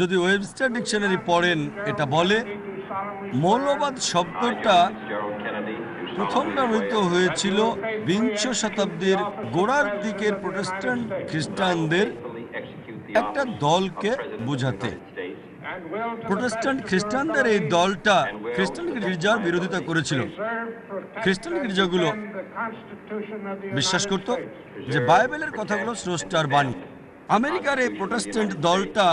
যদি Webster dictionary পড়েন এটা বলে মৌলবাদ শব্দটা প্রথম ব্যবহৃত হয়েছিল বিংশ শতাব্দীর গোড়ার দিকের প্রোটেস্ট্যান্ট খ্রিস্টানদের একটা দলকে বোঝাতে প্রোটেস্ট্যান্ট খ্রিস্টানদের এই দলটা খ্রিস্টান গির্জার বিরোধিতা করেছিল খ্রিস্টান গির্জাগুলো বিশ্বাস করত যে বাইবেলের কথাগুলো স্রষ্টার বাণী আমেরিকার এই প্রোটেস্ট্যান্ট দলটা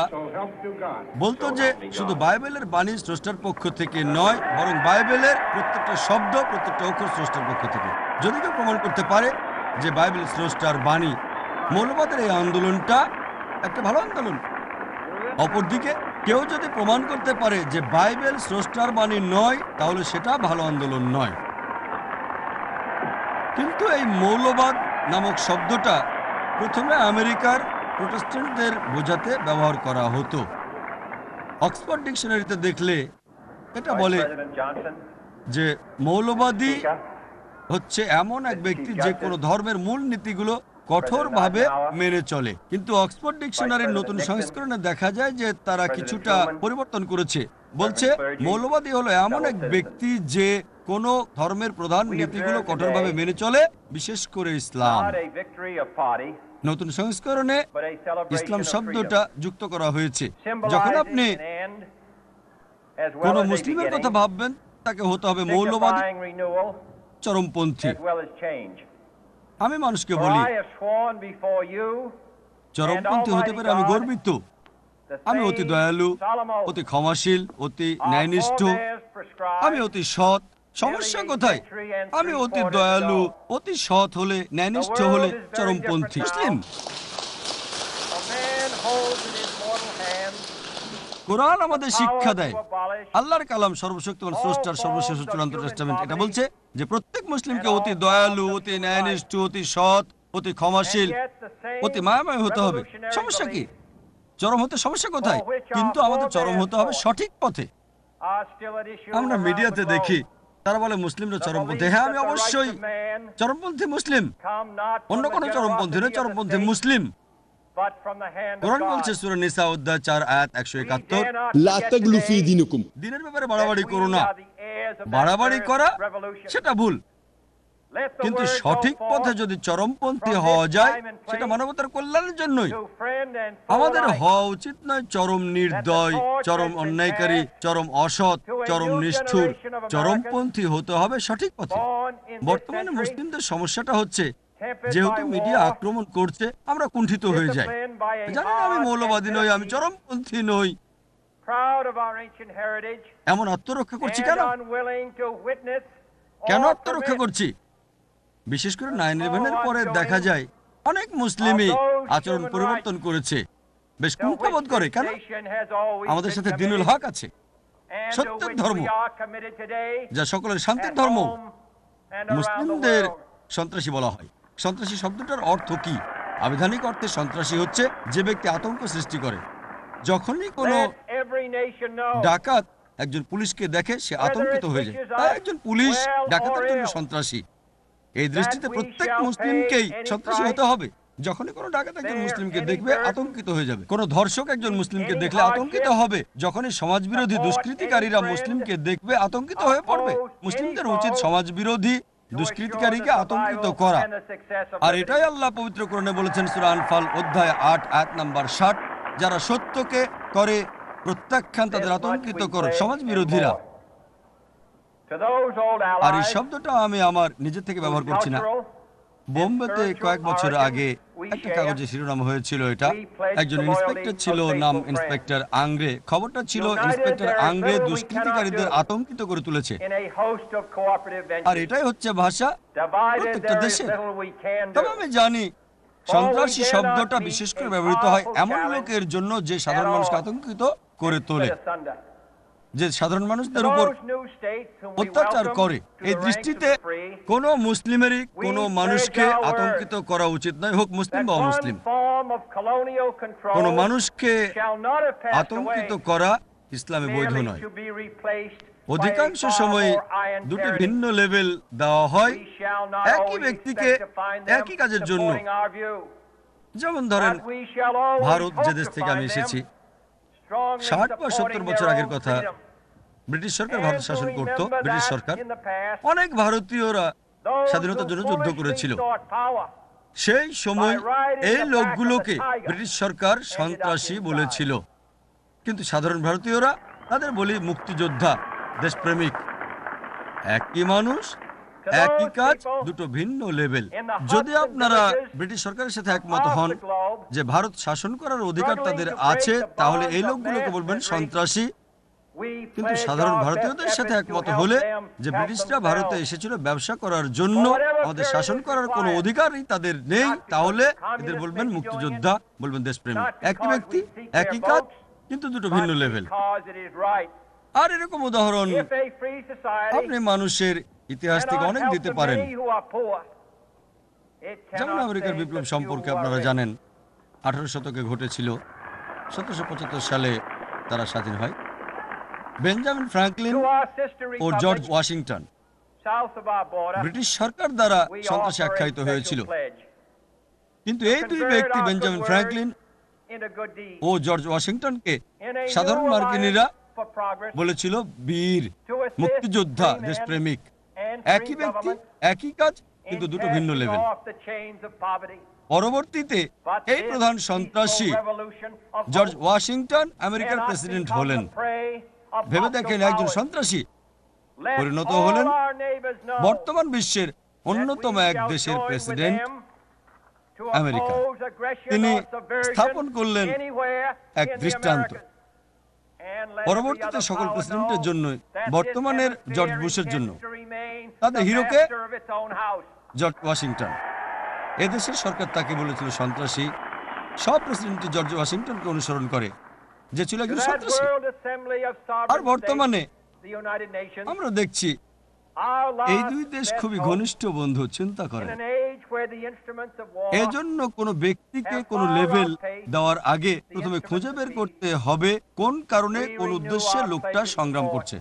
বলতো যে শুধু বাইবেলের বাণী স্রষ্টার পক্ষ থেকে নয় বরং বাইবেলের প্রত্যেকটা শব্দ প্রত্যেকটা অক্ষর স্রষ্টার পক্ষ থেকে যদি কেউ প্রমাণ করতে পারে যে বাইবেল স্রষ্টার বাণী মৌলবাদের এই আন্দোলনটা একটা ভালো আন্দোলন অপরদিকে কেউ যদি প্রমাণ করতে পারে যে বাইবেল স্রষ্টার বাণী নয় তাহলে সেটা ভালো আন্দোলন নয় কিন্তু এই মৌলবাদ নামক শব্দটা প্রথমে আমেরিকার প্রোটেস্ট্যান্টদের বোঝাতে ব্যবহার করা হতো অক্সফোর্ড ডিকশনারিতে দেখলে এটা বলে যে মৌলবাদী হচ্ছে এমন এক ব্যক্তি যে কোনো ধর্মের মূল নীতিগুলো কঠোরভাবে মেনে চলে কিন্তু অক্সফোর্ড ডিকশনারির নতুন সংস্করণে দেখা যায় যে তারা কিছুটা পরিবর্তন করেছে বলছে মৌলবাদী হলো এমন এক ব্যক্তি যে কোন ধর্মের প্রধান নীতিগুলো কঠোরভাবে মেনে চলে বিশেষ করে ইসলাম নতুন সংস্করণে ইসলাম শব্দটা যুক্ত করা হয়েছে যখন আপনি কোন মুসলিমের কথা ভাববেন তাকে হতে হবে মৌলবাদ চরমপন্থী আমি মানুষকে বলি চরমপন্থী হতে পারে আমি গর্বিত আমি অতি দয়ালু অতি ক্ষমাশীল অতি ন্যায়নিষ্ঠ আমি অতি সৎ সমস্যা কোথায় আমি অতি দয়ালু অতি সৎ হলে ন্যায়নিষ্ঠ হলে চরমপন্থী কোরআন আমাদের শিক্ষা দেয় আল্লাহর কালাম সর্বশক্তিমান স্রষ্টার সর্বশেষ চূড়ান্ত টেস্টামেন্ট এটা বলছে যে প্রত্যেক মুসলিমকে অতি দয়ালু অতি ন্যায়নিষ্ঠ অতি সৎ অতি ক্ষমাশীল অতি মায়াময় হতে হবে সমস্যা কি চরম হতে সমস্যা কোথায় কিন্তু আমাদের চরম হতে হবে সঠিক পথে আমরা মিডিয়াতে দেখি তারা বলে মুসলিমরা চরমপন্থী হ্যাঁ আমি অবশ্যই চরমপন্থী মুসলিম অন্য কোন চরমপন্থী নয় চরমপন্থী মুসলিম সেটা ভুল কিন্তু সঠিক পথে যদি চরমপন্থী হওয়া যায় সেটা মানবতার কল্যাণের জন্যই আমাদের হওয়া উচিত নয় চরম নির্দয় চরম অন্যায়কারী চরম অসৎ চরম নিষ্ঠুর চরমপন্থী হতে হবে সঠিক পথে বর্তমানে মুসলিমদের সমস্যাটা হচ্ছে যেহেতু মিডিয়া আক্রমণ করছে আমরা কুণ্ঠিত হয়ে যাই জানি না আমি মৌলবাদী নই আমি চরমপন্থী নই এমন আত্মরক্ষা করছি কেন কেন আত্মরক্ষা করছি বিশেষ করে নাইন ইলেভেনের পরে দেখা যায় অনেক মুসলিমই আচরণ পরিবর্তন করেছে বেশ কুণ্ঠাবোধ করে কেন আমাদের সাথে দিনুল হক আছে সত্যের uh, ধর্ম যা সকলের শান্তির ধর্ম মুসলিমদের সন্ত্রাসী বলা হয় সন্ত্রাসী শব্দটার অর্থ কি আবিধানিক অর্থে সন্ত্রাসী হচ্ছে যে ব্যক্তি আতঙ্ক সৃষ্টি করে যখনই কোনো ডাকাত একজন পুলিশকে দেখে সে আতঙ্কিত হয়ে যায় তাই একজন পুলিশ ডাকাতের জন্য সন্ত্রাসী এই দৃষ্টিতে প্রত্যেক মুসলিমকেই সন্ত্রাসী হতে হবে যখনই কোনো ডাকাত একজন মুসলিমকে দেখবে আতঙ্কিত হয়ে যাবে কোনো ধর্ষক একজন মুসলিমকে দেখলে আতঙ্কিত হবে যখনই সমাজবিরোধী দুষ্কৃতিকারীরা মুসলিমকে দেখবে আতঙ্কিত হয়ে পড়বে মুসলিমদের উচিত সমাজবিরোধী দুষ্কৃতিকারীকে আতঙ্কিত করা আর এটাই আল্লাহ পবিত্র কোরণে বলেছেন সুরা আনফাল অধ্যায় আট এক নাম্বার ষাট যারা সত্যকে করে প্রত্যাখ্যান তাদের আতঙ্কিত করে সমাজ বিরোধীরা আর এই শব্দটা আমি আমার নিজের থেকে ব্যবহার করছি না বোম্বেতে কয়েক বছর আগে একটা কাগজে শিরোনাম হয়েছিল এটা একজন ইন্সপেক্টর ছিল নাম ইন্সপেক্টর আংরে খবরটা ছিল ইন্সপেক্টর আংরে দুষ্কৃতিকারীদের আতঙ্কিত করে তুলেছে আর এটাই হচ্ছে ভাষা প্রত্যেকটা দেশে তবে আমি জানি সন্ত্রাসী শব্দটা বিশেষ করে ব্যবহৃত হয় এমন লোকের জন্য যে সাধারণ মানুষকে আতঙ্কিত করে তোলে যে সাধারণ মানুষদের উপর অত্যাচার করে এই দৃষ্টিতে কোন মুসলিমেরই কোন মানুষকে আতঙ্কিত করা উচিত নয় হোক মুসলিম বা অমুসলিম কোন মানুষকে আতঙ্কিত করা ইসলামে বৈধ নয় অধিকাংশ সময় দুটি ভিন্ন লেভেল দেওয়া হয় একই ব্যক্তিকে একই কাজের জন্য যেমন ধরেন ভারত যে দেশ থেকে আমি এসেছি ষাট বা সত্তর বছর আগের কথা ব্রিটিশ সরকার ভারত শাসন করত ব্রিটিশ সরকার অনেক ভারতীয়রা স্বাধীনতার জন্য যুদ্ধ করেছিল সেই সময় এই লোকগুলোকে ব্রিটিশ সরকার সন্ত্রাসী বলেছিল কিন্তু সাধারণ ভারতীয়রা তাদের বলি মুক্তিযোদ্ধা দেশপ্রেমিক একই মানুষ একই কাজ দুটো ভিন্ন লেভেল যদি আপনারা ব্রিটিশ সরকারের সাথে একমত হন যে ভারত শাসন করার অধিকার তাদের আছে তাহলে এই লোকগুলোকে বলবেন সন্ত্রাসী কিন্তু সাধারণ ভারতীয়দের সাথে একমত হলে যে ব্রিটিশরা ভারতে এসেছিল ব্যবসা করার জন্য আমাদের শাসন করার কোনো অধিকারই তাদের নেই তাহলে এদের বলবেন মুক্তিযোদ্ধা বলবেন দেশপ্রেমী একই ব্যক্তি একই কাজ কিন্তু দুটো ভিন্ন লেভেল আর এরকম উদাহরণ আপনি মানুষের ইতিহাস থেকে অনেক দিতে পারেন যেমন আমেরিকার বিপ্লব সম্পর্কে আপনারা জানেন আঠারো শতকে ঘটেছিল সতেরোশো সালে তারা স্বাধীন হয় বেঞ্জামিন ফ্রাঙ্কলিন ও জর্জ ওয়াশিংটন ব্রিটিশ সরকার দ্বারা সন্ত্রাসে আখ্যায়িত হয়েছিল কিন্তু এই দুই ব্যক্তি বেঞ্জামিন ফ্রাঙ্কলিন ও জর্জ ওয়াশিংটনকে সাধারণ মার্কিনীরা বলেছিল বীর মুক্তিযোদ্ধা দেশপ্রেমিক একই ব্যক্তি একই কাজ কিন্তু দুটো ভিন্ন লেভেল পরবর্তীতে এই প্রধান সন্ত্রাসী জর্জ ওয়াশিংটন আমেরিকার প্রেসিডেন্ট হলেন ভেবে দেখেন একজন সন্ত্রাসী পরিণত হলেন বর্তমান বিশ্বের অন্যতম এক দেশের প্রেসিডেন্ট আমেরিকা তিনি স্থাপন করলেন এক দৃষ্টান্ত পরবর্তীতে সকল প্রেসিডেন্টের জন্য বর্তমানের জর্জ বুশের জন্য তাদের হিরোকে জর্জ ওয়াশিংটন এদেশের সরকার তাকে বলেছিল সন্ত্রাসী সব প্রেসিডেন্টই জর্জ ওয়াশিংটনকে অনুসরণ করে যে ছিল একজন সন্ত্রাসী আর বর্তমানে আমরা দেখছি এই দুই দেশ খুবই ঘনিষ্ঠ বন্ধু চিন্তা করেন এজন্য কোন ব্যক্তিকে কোন লেভেল দেওয়ার আগে প্রথমে খুঁজে বের করতে হবে কোন কারণে কোন উদ্দেশ্যে লোকটা সংগ্রাম করছে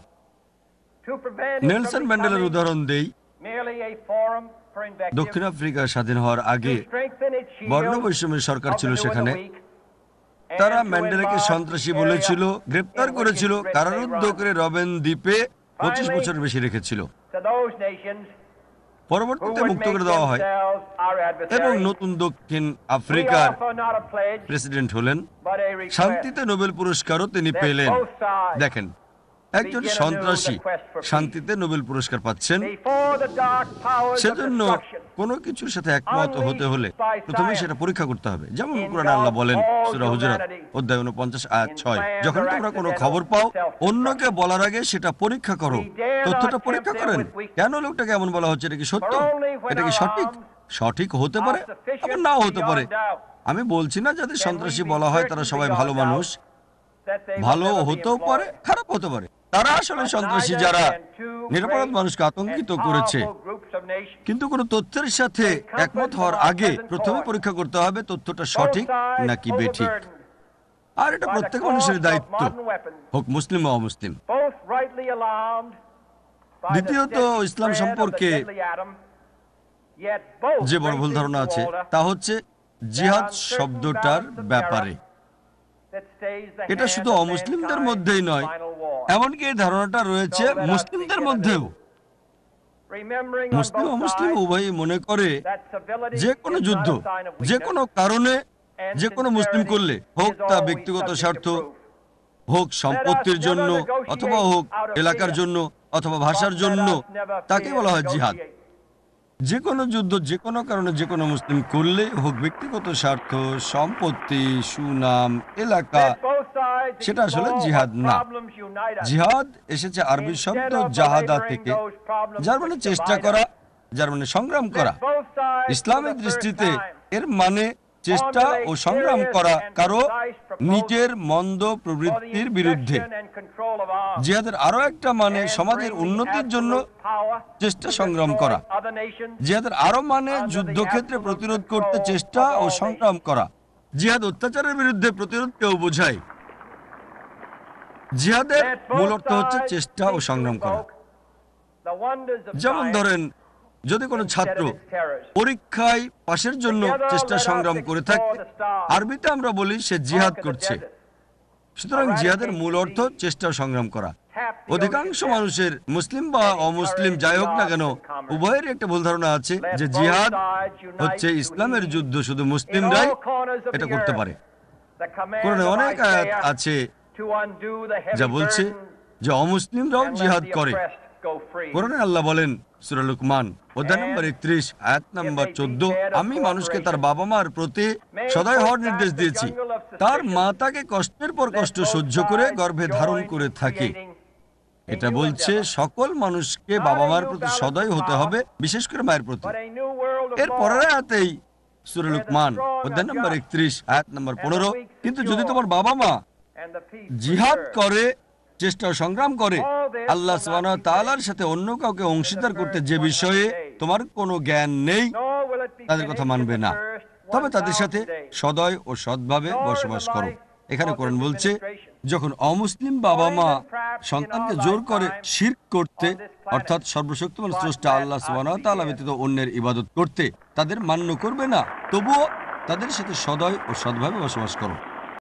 নেলসন ম্যান্ডেলার উদাহরণ দেই দক্ষিণ আফ্রিকা স্বাধীন হওয়ার আগে বর্ণবৈষম্যের সরকার ছিল সেখানে তারা ম্যান্ডেলাকে সন্ত্রাসী বলেছিল গ্রেপ্তার করেছিল কারারুদ্ধ করে রবেন দ্বীপে পঁচিশ বছরের বেশি রেখেছিল পরবর্তীতে মুক্ত করে দেওয়া হয় এবং নতুন দক্ষিণ আফ্রিকার প্রেসিডেন্ট হলেন শান্তিতে নোবেল পুরস্কারও তিনি পেলেন দেখেন একজন সন্ত্রাসী শান্তিতে নোবেল পুরস্কার পাচ্ছেন সেজন্য কোনো কিছুর সাথে একমত হতে হলে প্রথমে সেটা পরীক্ষা করতে হবে যেমন কোরআন আল্লাহ বলেন সুরা হুজরাত অধ্যায় উনপঞ্চাশ আয়াত ছয় যখন তোমরা কোনো খবর পাও অন্যকে বলার আগে সেটা পরীক্ষা করো তথ্যটা পরীক্ষা করেন কেন লোকটাকে এমন বলা হচ্ছে এটা কি সত্য এটা কি সঠিক সঠিক হতে পারে আবার নাও হতে পারে আমি বলছি না যাদের সন্ত্রাসী বলা হয় তারা সবাই ভালো মানুষ ভালো হতেও পারে খারাপ হতে পারে তারা আসলে সন্ত্রাসী যারা নিরাপরাধ মানুষকে আতঙ্কিত করেছে কিন্তু কোন তথ্যের সাথে একমত হওয়ার আগে প্রথমে পরীক্ষা করতে হবে তথ্যটা সঠিক নাকি বেঠিক আর এটা প্রত্যেক মানুষের দায়িত্ব হোক মুসলিম বা অমুসলিম দ্বিতীয়ত ইসলাম সম্পর্কে যে বড় ভুল ধারণা আছে তা হচ্ছে জিহাদ শব্দটার ব্যাপারে এটা শুধু অমুসলিমদের মধ্যেই নয় এমনকি এই ধারণাটা রয়েছে মুসলিমদের মধ্যেও মুসলিম অমুসলিম উভয়ই মনে করে যে কোনো যুদ্ধ যে কোনো কারণে যে কোনো মুসলিম করলে হোক তা ব্যক্তিগত স্বার্থ হোক সম্পত্তির জন্য অথবা হোক এলাকার জন্য অথবা ভাষার জন্য তাকে বলা হয় জিহাদ যে কোনো যুদ্ধ যে কোনো কারণে যে কোনো মুসলিম করলে হোক ব্যক্তিগত স্বার্থ সম্পত্তি সুনাম এলাকা সেটা আসলে জিহাদ না জিহাদ এসেছে আরবি শব্দ জাহাদা থেকে যার মানে চেষ্টা করা যার মানে সংগ্রাম করা ইসলামের দৃষ্টিতে এর মানে চেষ্টা ও সংগ্রাম করা কারো নিজের মন্দ প্রবৃত্তির বিরুদ্ধে জিহাদের আরো একটা মানে সমাজের উন্নতির জন্য চেষ্টা সংগ্রাম করা জিহাদের আরো মানে যুদ্ধক্ষেত্রে প্রতিরোধ করতে চেষ্টা ও সংগ্রাম করা জিহাদ অত্যাচারের বিরুদ্ধে প্রতিরোধকেও বোঝায় জিহাদের মূল অর্থ হচ্ছে চেষ্টা ও সংগ্রাম করা যেমন ধরেন যদি কোনো ছাত্র পরীক্ষায় পাশের জন্য চেষ্টা সংগ্রাম করে থাকে আরবিতে আমরা বলি সে জিহাদ করছে সুতরাং জিহাদের মূল অর্থ চেষ্টা সংগ্রাম করা অধিকাংশ মানুষের মুসলিম বা অমুসলিম যাই হোক না কেন উভয়ের একটা ভুল ধারণা আছে যে জিহাদ হচ্ছে ইসলামের যুদ্ধ শুধু মুসলিমরাই এটা করতে পারে অনেক আছে যা বলছে যে অমুসলিমরাও জিহাদ করে কোরআন আল্লাহ বলেন সুরালুকমান অধ্যায় নম্বর একত্রিশ আয়াত নম্বর চোদ্দ আমি মানুষকে তার বাবা মার প্রতি সদয় হওয়ার নির্দেশ দিয়েছি তার মা তাকে কষ্টের পর কষ্ট সহ্য করে গর্ভে ধারণ করে থাকে এটা বলছে সকল মানুষকে বাবা মার প্রতি সদয় হতে হবে বিশেষ করে মায়ের প্রতি এর পরের আয়াতেই অধ্যায় নম্বর একত্রিশ আয়াত নম্বর পনেরো কিন্তু যদি তোমার বাবা মা জিহাদ করে চেষ্টা সংগ্রাম করে আল্লাহ তালার সাথে অন্য কাউকে অংশীদার করতে যে বিষয়ে তোমার কোনো জ্ঞান নেই তাদের কথা মানবে না তবে তাদের সাথে সদয় ও সদ্ভাবে বসবাস করো এখানে করেন বলছে যখন অমুসলিম বাবা মা সন্তানকে জোর করে শির করতে অর্থাৎ সর্বশক্তিমান স্রষ্টা আল্লাহ সুবাহতালা ব্যতীত অন্যের ইবাদত করতে তাদের মান্য করবে না তবুও তাদের সাথে সদয় ও সদ্ভাবে বসবাস করো